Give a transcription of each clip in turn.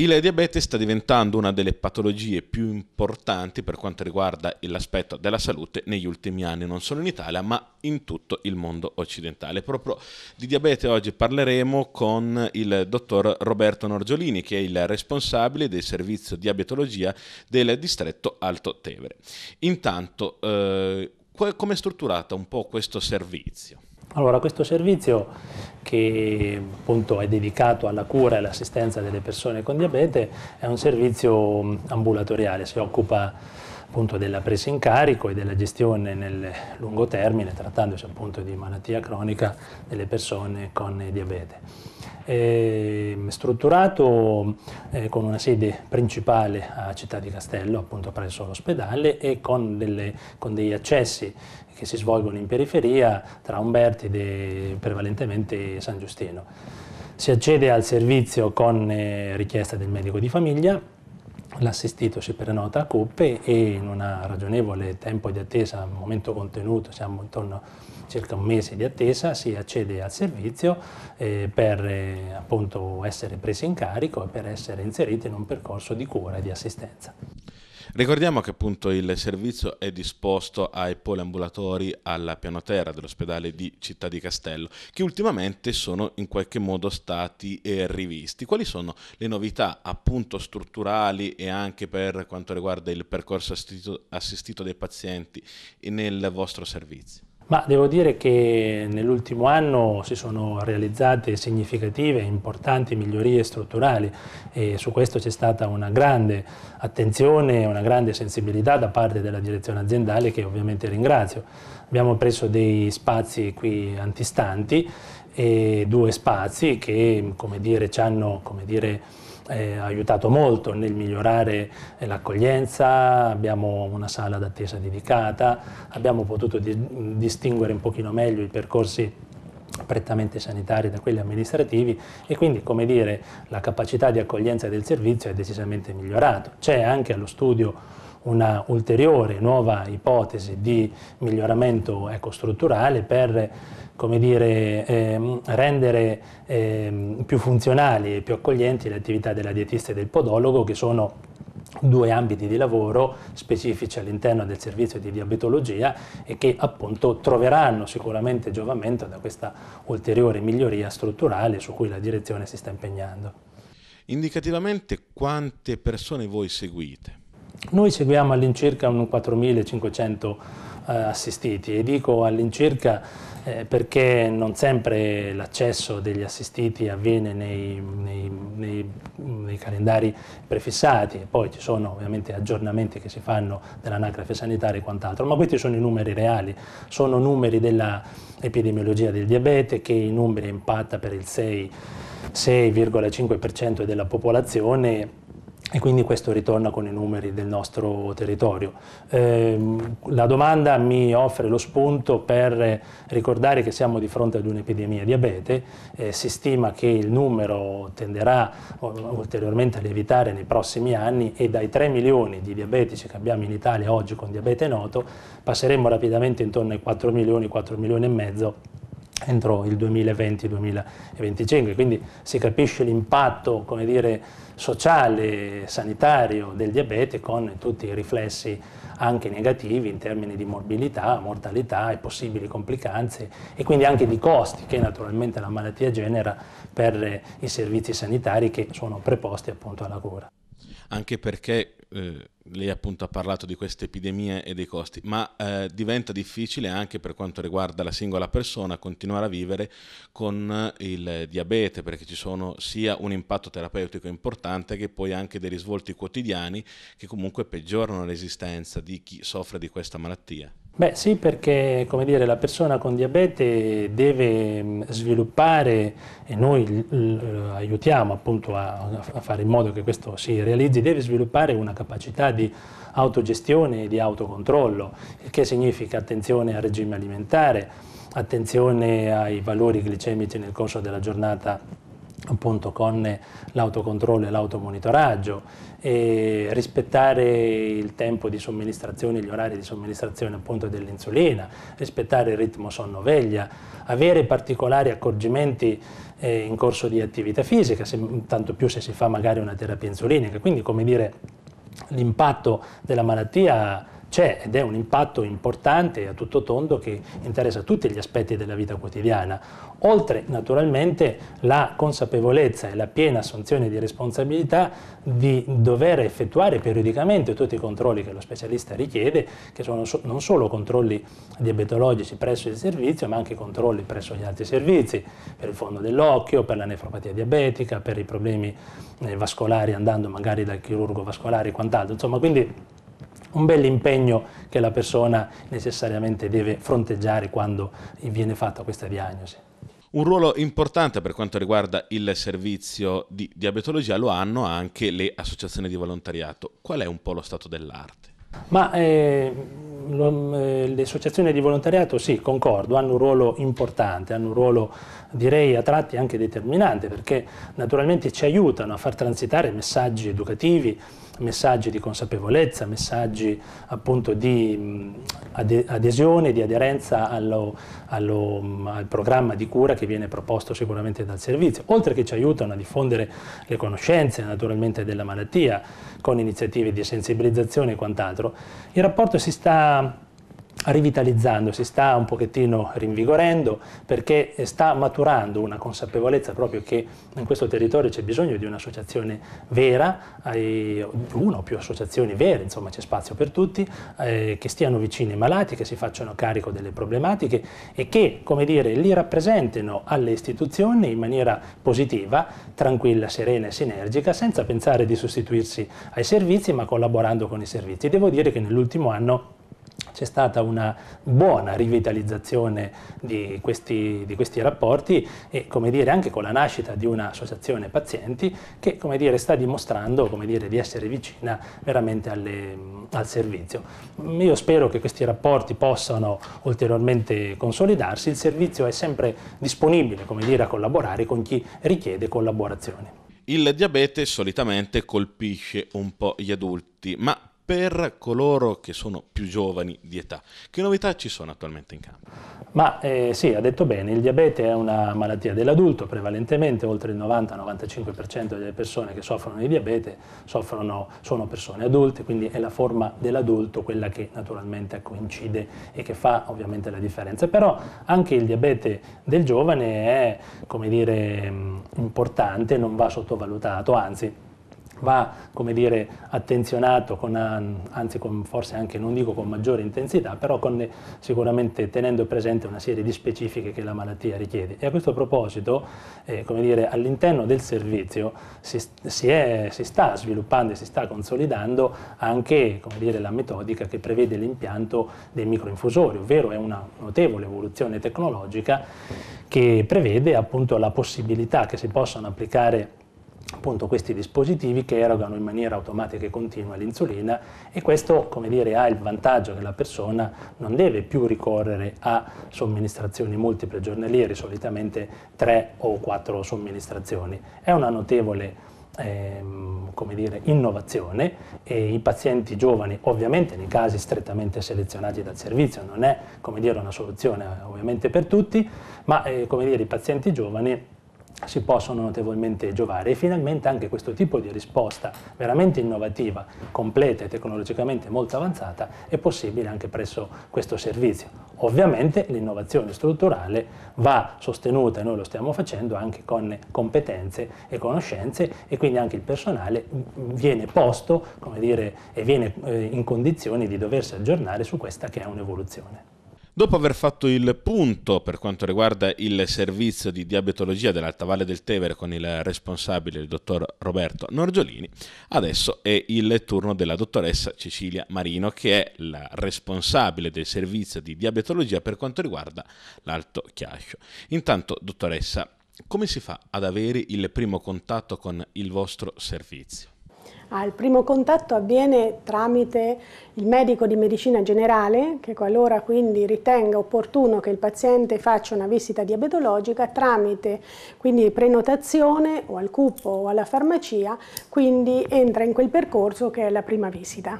Il diabete sta diventando una delle patologie più importanti per quanto riguarda l'aspetto della salute negli ultimi anni, non solo in Italia ma in tutto il mondo occidentale. Proprio di diabete oggi parleremo con il dottor Roberto Norgiolini che è il responsabile del servizio diabetologia del distretto Alto Tevere. Intanto, eh, come è strutturato un po' questo servizio? Allora, questo servizio che appunto è dedicato alla cura e all'assistenza delle persone con diabete è un servizio ambulatoriale, si occupa appunto della presa in carico e della gestione nel lungo termine, trattandosi appunto di malattia cronica delle persone con diabete. È strutturato eh, con una sede principale a Città di Castello, appunto presso l'ospedale, e con, delle, con degli accessi che si svolgono in periferia tra Umbertide e prevalentemente San Giustino. Si accede al servizio con eh, richiesta del medico di famiglia L'assistito si prenota a coppe e in un ragionevole tempo di attesa, al momento contenuto, siamo intorno a circa un mese di attesa, si accede al servizio eh, per eh, appunto essere presi in carico e per essere inseriti in un percorso di cura e di assistenza. Ricordiamo che appunto il servizio è disposto ai poliambulatori alla pianoterra dell'ospedale di Città di Castello, che ultimamente sono in qualche modo stati eh, rivisti. Quali sono le novità appunto strutturali e anche per quanto riguarda il percorso assistito, assistito dei pazienti nel vostro servizio? Ma devo dire che nell'ultimo anno si sono realizzate significative e importanti migliorie strutturali e su questo c'è stata una grande attenzione e una grande sensibilità da parte della direzione aziendale che ovviamente ringrazio. Abbiamo preso dei spazi qui antistanti e due spazi che come dire, ci hanno come dire, eh, aiutato molto nel migliorare eh, l'accoglienza, abbiamo una sala d'attesa dedicata, abbiamo potuto di distinguere un pochino meglio i percorsi prettamente sanitari da quelli amministrativi e quindi come dire la capacità di accoglienza del servizio è decisamente migliorato. C'è anche allo studio una ulteriore nuova ipotesi di miglioramento strutturale per come dire, ehm, rendere ehm, più funzionali e più accoglienti le attività della dietista e del podologo che sono due ambiti di lavoro specifici all'interno del servizio di diabetologia e che appunto troveranno sicuramente giovamento da questa ulteriore miglioria strutturale su cui la direzione si sta impegnando. Indicativamente quante persone voi seguite? Noi seguiamo all'incirca 4.500 eh, assistiti e dico all'incirca eh, perché non sempre l'accesso degli assistiti avviene nei, nei, nei, nei, calendari prefissati, poi ci sono ovviamente aggiornamenti che si fanno dell'anagrafe sanitaria e quant'altro, ma questi sono i numeri reali, sono numeri dell'epidemiologia del diabete che i numeri impatta per il 6,5% della popolazione e quindi questo ritorna con i numeri del nostro territorio. Eh, la domanda mi offre lo spunto per ricordare che siamo di fronte ad un'epidemia diabete, eh, si stima che il numero tenderà ulteriormente a lievitare nei prossimi anni e dai 3 milioni di diabetici che abbiamo in Italia oggi con diabete noto passeremo rapidamente intorno ai 4 milioni, 4 milioni e mezzo entro il 2020-2025, quindi si capisce l'impatto sociale e sanitario del diabete con tutti i riflessi anche negativi in termini di morbilità, mortalità e possibili complicanze e quindi anche di costi che naturalmente la malattia genera per i servizi sanitari che sono preposti appunto alla cura. Anche perché eh lei appunto ha parlato di queste epidemie e dei costi, ma eh, diventa difficile anche per quanto riguarda la singola persona continuare a vivere con il diabete, perché ci sono sia un impatto terapeutico importante che poi anche dei risvolti quotidiani che comunque peggiorano l'esistenza di chi soffre di questa malattia. Beh sì, perché dire, la persona con diabete deve mm, sviluppare, e noi aiutiamo appunto a, a, fare in modo che questo si realizzi, deve sviluppare una capacità di autogestione e di autocontrollo, il che significa attenzione al regime alimentare, attenzione ai valori glicemici nel corso della giornata appunto con l'autocontrollo e l'automonitoraggio, e rispettare il tempo di somministrazione, gli orari di somministrazione appunto dell'insulina, rispettare il ritmo sonno-veglia, avere particolari accorgimenti eh, in corso di attività fisica, se, tanto più se si fa magari una terapia insulinica, quindi come dire l'impatto della malattia c'è ed è un impatto importante a tutto tondo che interessa tutti gli aspetti della vita quotidiana, oltre naturalmente la consapevolezza e la piena assunzione di responsabilità di dover effettuare periodicamente tutti i controlli che lo specialista richiede, che sono non solo controlli diabetologici presso il servizio, ma anche controlli presso gli altri servizi, per il fondo dell'occhio, per la nefropatia diabetica, per i problemi eh, vascolari andando magari dal chirurgo vascolare e quant'altro. Insomma, quindi un bel impegno che la persona necessariamente deve fronteggiare quando viene fatta questa diagnosi. Un ruolo importante per quanto riguarda il servizio di diabetologia lo hanno anche le associazioni di volontariato. Qual è un po' lo stato dell'arte? Ma ehm, eh, le associazioni di volontariato, sì, concordo, hanno un ruolo importante, hanno un ruolo direi a tratti anche determinante perché naturalmente ci aiutano a far transitare messaggi educativi messaggi di consapevolezza, messaggi appunto di mm, adesione, di aderenza allo, allo, mm, al programma di cura che viene proposto sicuramente dal servizio, oltre che ci aiutano a diffondere le conoscenze naturalmente della malattia con iniziative di sensibilizzazione e quant'altro, il rapporto si sta rivitalizzando, si sta un pochettino rinvigorendo perché sta maturando una consapevolezza proprio che in questo territorio c'è bisogno di un'associazione vera, una o più associazioni vere, insomma c'è spazio per tutti, eh, che stiano vicini ai malati, che si facciano carico delle problematiche e che, come dire, li rappresentino alle istituzioni in maniera positiva, tranquilla, serena e sinergica, senza pensare di sostituirsi ai servizi ma collaborando con i servizi. Devo dire che nell'ultimo anno c'è stata una buona rivitalizzazione di questi, di questi rapporti e come dire, anche con la nascita di un'associazione pazienti che dire, sta dimostrando dire, di essere vicina veramente alle, al servizio. Io spero che questi rapporti possano ulteriormente consolidarsi, il servizio è sempre disponibile a collaborare con chi richiede collaborazione. Il diabete solitamente colpisce un po' gli adulti, ma per coloro che sono più giovani di età. Che novità ci sono attualmente in campo? Ma eh, sì, ha detto bene, il diabete è una malattia dell'adulto, prevalentemente oltre il 90-95% delle persone che soffrono di diabete soffrono, sono persone adulte, quindi è la forma dell'adulto quella che naturalmente coincide e che fa ovviamente la differenza. Però anche il diabete del giovane è, come dire, mm, importante, non va sottovalutato, anzi va come dire, attenzionato, con, ehm, anzi con, forse anche non dico con maggiore intensità, però con, eh, sicuramente tenendo presente una serie di specifiche che la malattia richiede. E a questo proposito, eh, all'interno del servizio si, si, è, si, sta sviluppando e si sta consolidando anche dire, la metodica che prevede l'impianto dei microinfusori, ovvero è una notevole evoluzione tecnologica che prevede appunto la possibilità che si possano applicare appunto questi dispositivi che erogano in maniera automatica e continua l'insulina e questo come dire, ha il vantaggio che la persona non deve più ricorrere a somministrazioni multiple giornaliere, solitamente tre o quattro somministrazioni. È una notevole Ehm, come dire, innovazione e i pazienti giovani, ovviamente nei casi strettamente selezionati dal servizio, non è come dire, una soluzione ovviamente per tutti, ma eh, come dire, i pazienti giovani si possono notevolmente giovare e finalmente anche questo tipo di risposta veramente innovativa, completa e tecnologicamente molto avanzata è possibile anche presso questo servizio. Ovviamente l'innovazione strutturale va sostenuta, e noi lo stiamo facendo, anche con competenze e conoscenze e quindi anche il personale viene posto come dire, e viene eh, in condizioni di doversi aggiornare su questa che è un'evoluzione. Dopo aver fatto il punto per quanto riguarda il servizio di diabetologia dell'Alta Valle del Tevere con il responsabile, il dottor Roberto Norgiolini, adesso è il turno della dottoressa Cecilia Marino, che è la responsabile del servizio di diabetologia per quanto riguarda l'Alto Chiascio. Intanto, dottoressa, come si fa ad avere il primo contatto con il vostro servizio? Ah, il primo contatto avviene tramite il medico di medicina generale che qualora quindi ritenga opportuno che il paziente faccia una visita diabetologica tramite quindi prenotazione o al cupo o alla farmacia, quindi entra in quel percorso che è la prima visita.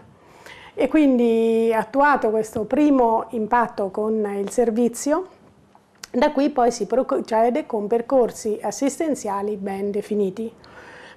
E quindi attuato questo primo impatto con il servizio, da qui poi si procede con percorsi assistenziali ben definiti.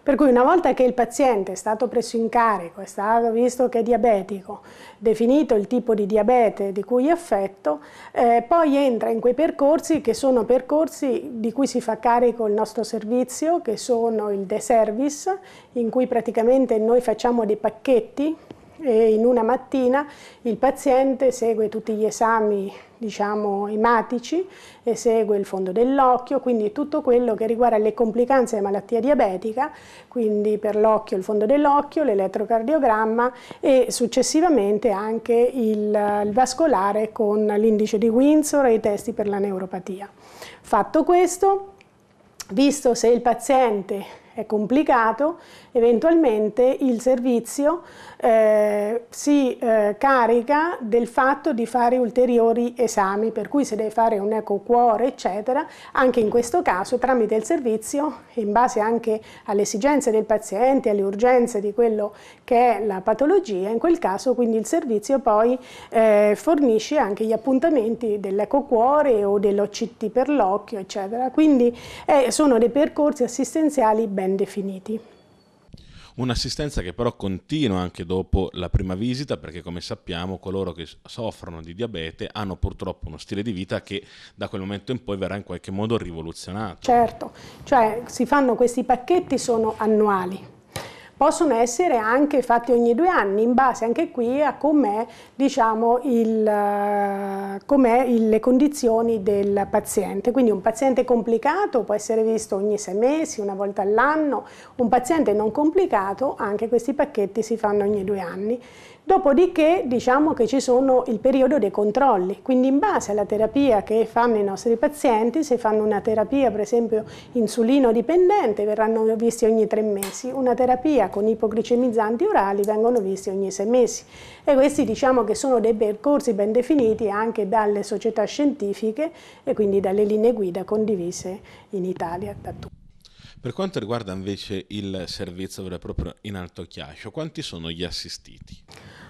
Per cui una volta che il paziente è stato preso in carico, è stato visto che è diabetico, definito il tipo di diabete di cui è affetto, eh, poi entra in quei percorsi che sono percorsi di cui si fa carico il nostro servizio, che sono il de-service, in cui praticamente noi facciamo dei pacchetti e in una mattina il paziente segue tutti gli esami diciamo, ematici, esegue il fondo dell'occhio, quindi tutto quello che riguarda le complicanze di malattia diabetica, quindi per l'occhio il fondo dell'occhio, l'elettrocardiogramma e successivamente anche il, il vascolare con l'indice di Windsor e i testi per la neuropatia. Fatto questo, visto se il paziente è complicato, eventualmente il servizio eh, si eh, carica del fatto di fare ulteriori esami, per cui se deve fare un eco cuore, eccetera, anche in questo caso tramite il servizio, in base anche alle esigenze del paziente, alle urgenze di quello che è la patologia, in quel caso quindi il servizio poi eh, fornisce anche gli appuntamenti dell'eco cuore o dell'OCT per l'occhio, eccetera. Quindi eh, sono dei percorsi assistenziali ben ben definiti. Un'assistenza che però continua anche dopo la prima visita perché come sappiamo coloro che soffrono di diabete hanno purtroppo uno stile di vita che da quel momento in poi verrà in qualche modo rivoluzionato. Certo, cioè si fanno questi pacchetti sono annuali, possono essere anche fatti ogni due anni, in base anche qui a com'è diciamo, eh, com le condizioni del paziente. Quindi un paziente complicato può essere visto ogni sei mesi, una volta all'anno, un paziente non complicato, anche questi pacchetti si fanno ogni due anni. Dopodiché diciamo che ci sono il periodo dei controlli, quindi in base alla terapia che fanno i nostri pazienti, se fanno una terapia per esempio insulino dipendente verranno visti ogni tre mesi, una terapia con ipoglicemizzanti orali vengono visti ogni sei mesi e questi diciamo che sono dei percorsi ben definiti anche dalle società scientifiche e quindi dalle linee guida condivise in Italia da tutti. Per quanto riguarda invece il servizio vero e proprio in Alto Chiascio, quanti sono gli assistiti?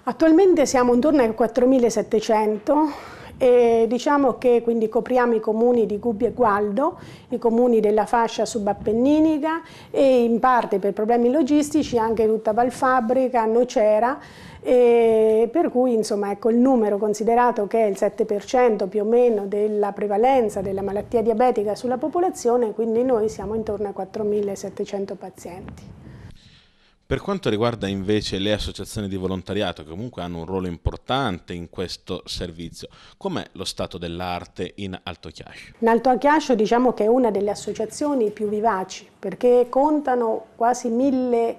Attualmente siamo intorno ai 4.700 e diciamo che quindi copriamo i comuni di Gubbio e Gualdo, i comuni della fascia subappenninica e in parte per problemi logistici anche tutta Valfabbrica, Nocera, per cui insomma, ecco, il numero considerato che è il 7% più o meno della prevalenza della malattia diabetica sulla popolazione, quindi noi siamo intorno a 4.700 pazienti. Per quanto riguarda invece le associazioni di volontariato, che comunque hanno un ruolo importante in questo servizio, com'è lo stato dell'arte in Alto Chiascio? In Alto Chiascio diciamo che è una delle associazioni più vivaci, perché contano quasi mille,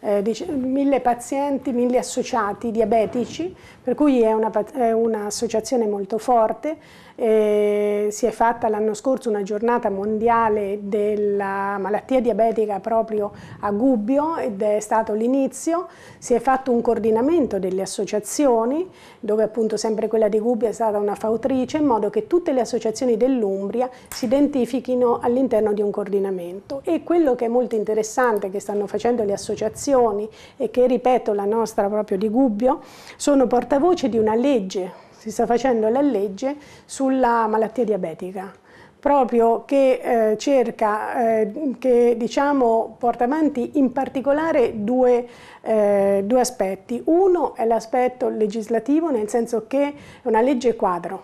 eh, dice, mille pazienti, mille associati diabetici, per cui è un'associazione molto forte eh, si è fatta l'anno scorso una giornata mondiale della malattia diabetica proprio a Gubbio ed è stato l'inizio. Si è fatto un coordinamento delle associazioni, dove appunto sempre quella di Gubbio è stata una fautrice, in modo che tutte le associazioni dell'Umbria si identifichino all'interno di un coordinamento. E quello che è molto interessante che stanno facendo le associazioni e che ripeto la nostra proprio di Gubbio, sono portavoce di una legge si sta facendo la legge sulla malattia diabetica proprio che eh, cerca, eh, che diciamo, porta avanti in particolare due, eh, due aspetti. Uno è l'aspetto legislativo, nel senso che è una legge quadro.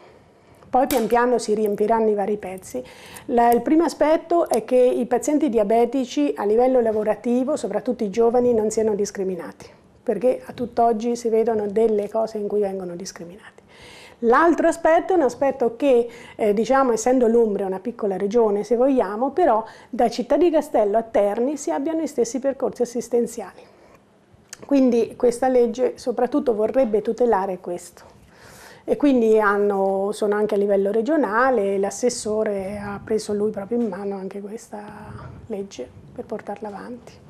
Poi pian piano si riempiranno i vari pezzi. La, il primo aspetto è che i pazienti diabetici a livello lavorativo, soprattutto i giovani, non siano discriminati perché a tutt'oggi si vedono delle cose in cui vengono discriminati. L'altro aspetto è un aspetto che, eh, diciamo, essendo l'Umbria una piccola regione, se vogliamo, però da Città di Castello a Terni si abbiano gli stessi percorsi assistenziali. Quindi questa legge soprattutto vorrebbe tutelare questo. E quindi hanno, sono anche a livello regionale, l'assessore ha preso lui proprio in mano anche questa legge per portarla avanti.